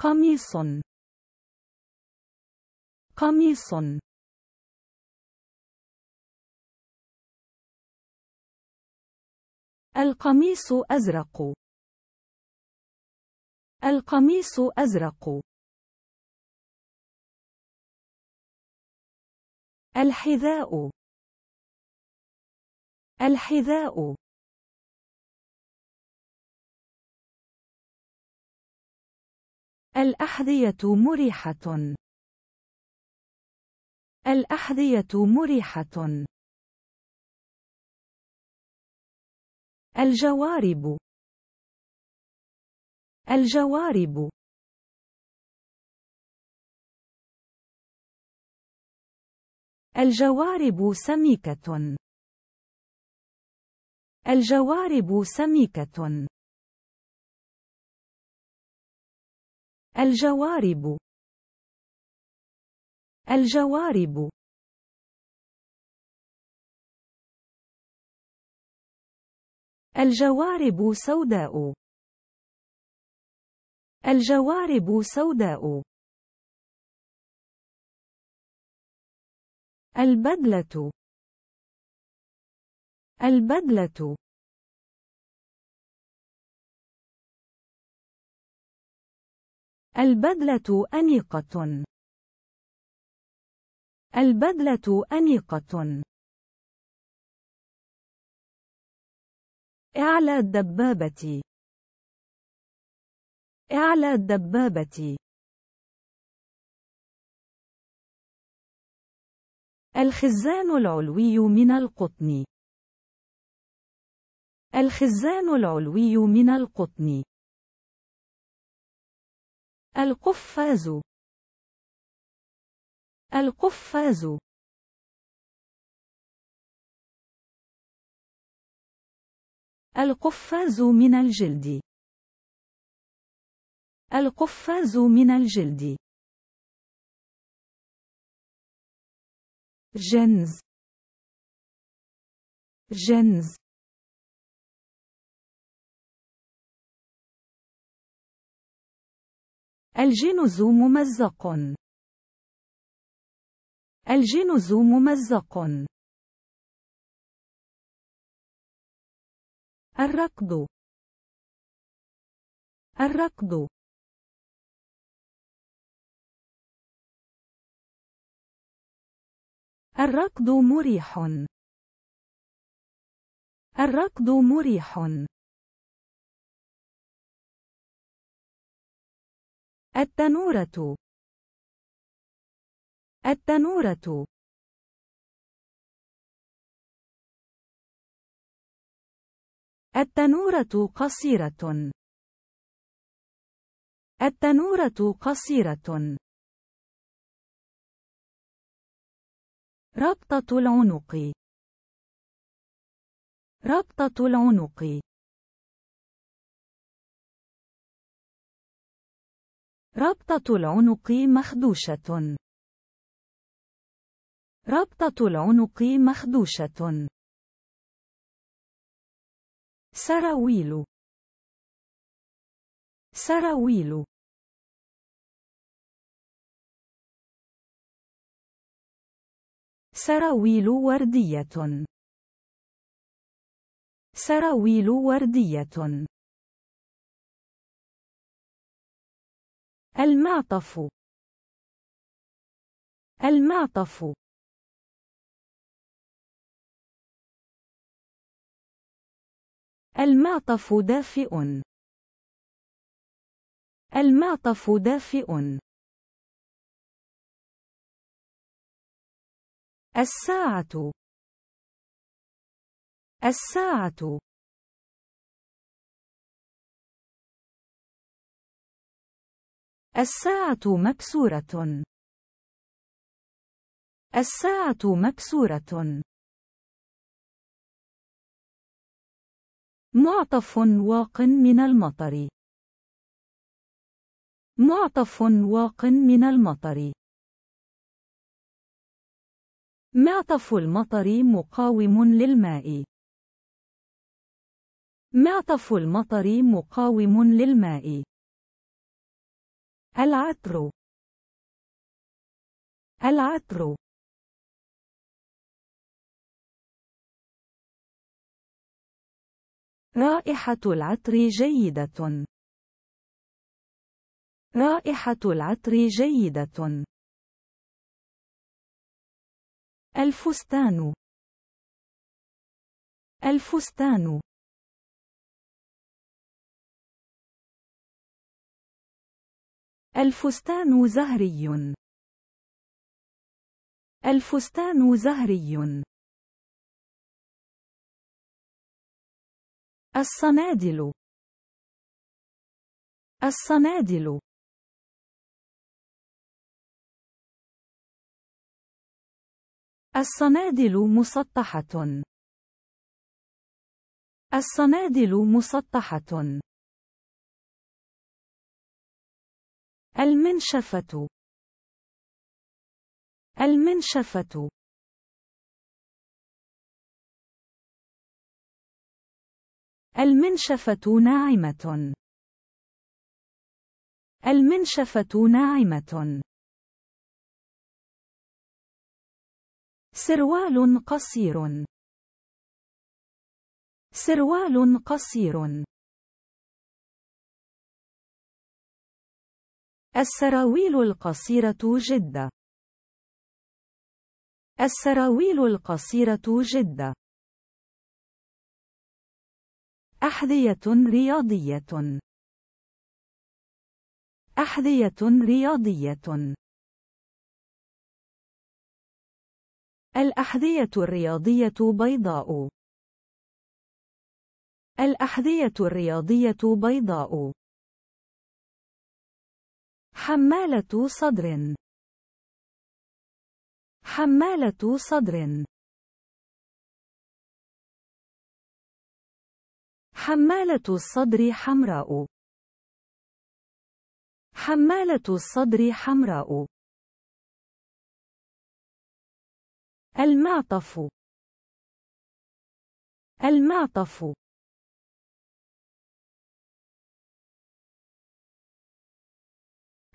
قميص قميص القميص أزرق القميص أزرق الحذاء الحذاء الأحذية مريحة. الأحذية مريحة. الجوارب. الجوارب. الجوارب سميكة. الجوارب سميكة. الجوارب الجوارب الجوارب سوداء الجوارب سوداء البدلة البدلة البدلة أنيقة. البدلة أنيقة. اعلى الدبابة. اعلى الدبابة. الخزان العلوي من القطن. الخزان العلوي من القطن. القفاز القفاز القفاز من الجلد القفاز من الجلد جنز جنز الجينوز ممزق الجينوز ممزق الركض الركض الركض مريح الركض مريح التنورة التنورة التنورة قصيرة التنورة قصيرة ربطة العنق ربطة العنق ربطة العنق مخدوشة. ربطة العنق مخدوشة. سراويل. سراويل. سراويل وردية. سراويل وردية المعطف المعطف المعطف دافئ المعطف دافئ الساعة الساعة الساعة مكسورة. الساعة مكسورة. معطف واق من المطر. معطف واق من المطر. معطف المطر مقاوم للماء. معطف المطر مقاوم للماء. العطر العطر رائحة العطر جيدة رائحة العطر جيدة الفستان الفستان الفستان زهري الفستان زهري الصنادل الصنادل الصنادل مسطحة الصنادل مسطحة المنشفة المنشفة المنشفة ناعمة المنشفة ناعمة سروال قصير سروال قصير السراويل القصيرة جدا السراويل القصيرة جدا أحذية رياضية أحذية رياضية الأحذية الرياضية بيضاء الأحذية الرياضية بيضاء حمالة صدر حمالة صدر حمالة الصدر حمراء حمالة الصدر حمراء المعطف المعطف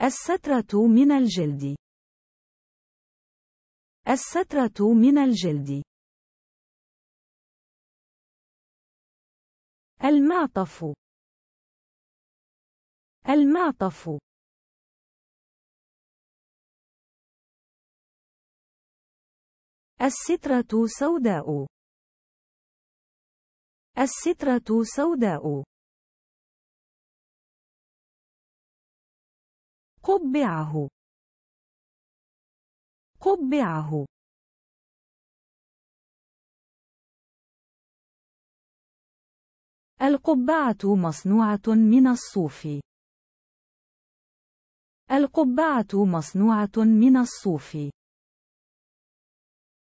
السترة من الجلد السترة من الجلد المعطف المعطف السترة سوداء السترة سوداء قبعه قبعه القبعة مصنوعة من الصوف القبعة مصنوعة من الصوف